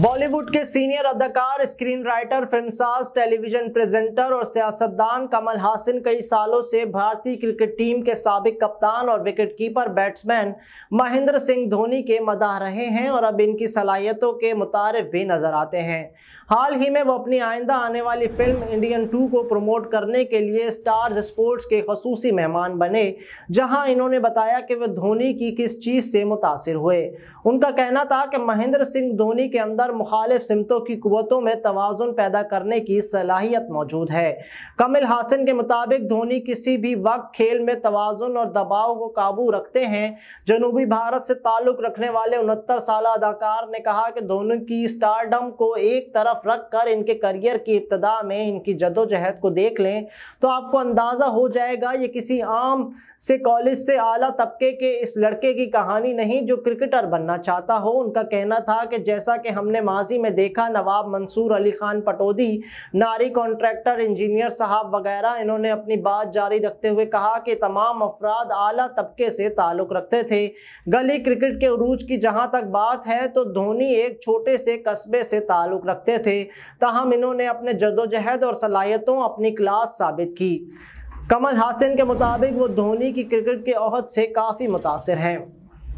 बॉलीवुड के सीनियर अदाकार screenwriter फिल्मसाज टेलीविजन प्रेजेंटर और सियासतदान कमल हासिन कई सालों से भारतीय क्रिकेट टीम के सबक कप्तान और विकेटकीपर बैट्समैन महेंद्र सिंह धोनी के मदाह रहे हैं और अब इनकी सलाहियतों के मुतारफ भी नजर आते हैं हाल ही में वो अपनी आइंदा आने वाली फिल्म इंडियन टू को प्रमोट करने के लिए स्टार स्पोर्ट्स के खसूसी मेहमान बने जहाँ इन्होंने बताया कि वह धोनी की किस चीज़ से मुतासर हुए उनका कहना था कि महेंद्र सिंह धोनी के अंदर कर मुखालिफ सिमतों की कुतों में तोज़ुन पैदा करने की सलाहियत मौजूद है कमिल हासन के मुताबिक धोनी किसी भी वक्त खेल में तोज़ुन और दबाव को काबू रखते हैं जनूबी भारत से ताल्लुक़ रखने वाले उनहत्तर साल अदाकार ने कहा कि धोनी की स्टारडम को एक तरफ रख कर इनके करियर की इब्तदा में इनकी जदोजहद को देख लें तो आपको अंदाज़ा हो जाएगा ये किसी आम से कॉलेज से आला तबके के इस लड़के की कहानी नहीं जो क्रिकेटर बनना चाहता हो उनका कहना था कि जैसा कि हमने हमने माजी में देखा नवाब मंसूर अली खान पटोदी नारी कॉन्ट्रैक्टर इंजीनियर साहब वगैरह इन्होंने अपनी बात जारी रखते हुए कहा कि तमाम अफराद आला तबके से ताल्लुक़ रखते थे गली क्रिकेट के उरूज की जहां तक बात है तो धोनी एक छोटे से कस्बे से ताल्लुक़ रखते थे ताहम इन्होंने अपने जदोजहद और सलाहियतों अपनी क्लास साबित की कमल हासन के मुताबिक वो धोनी की क्रिकेट के अहद से काफ़ी मुतासर हैं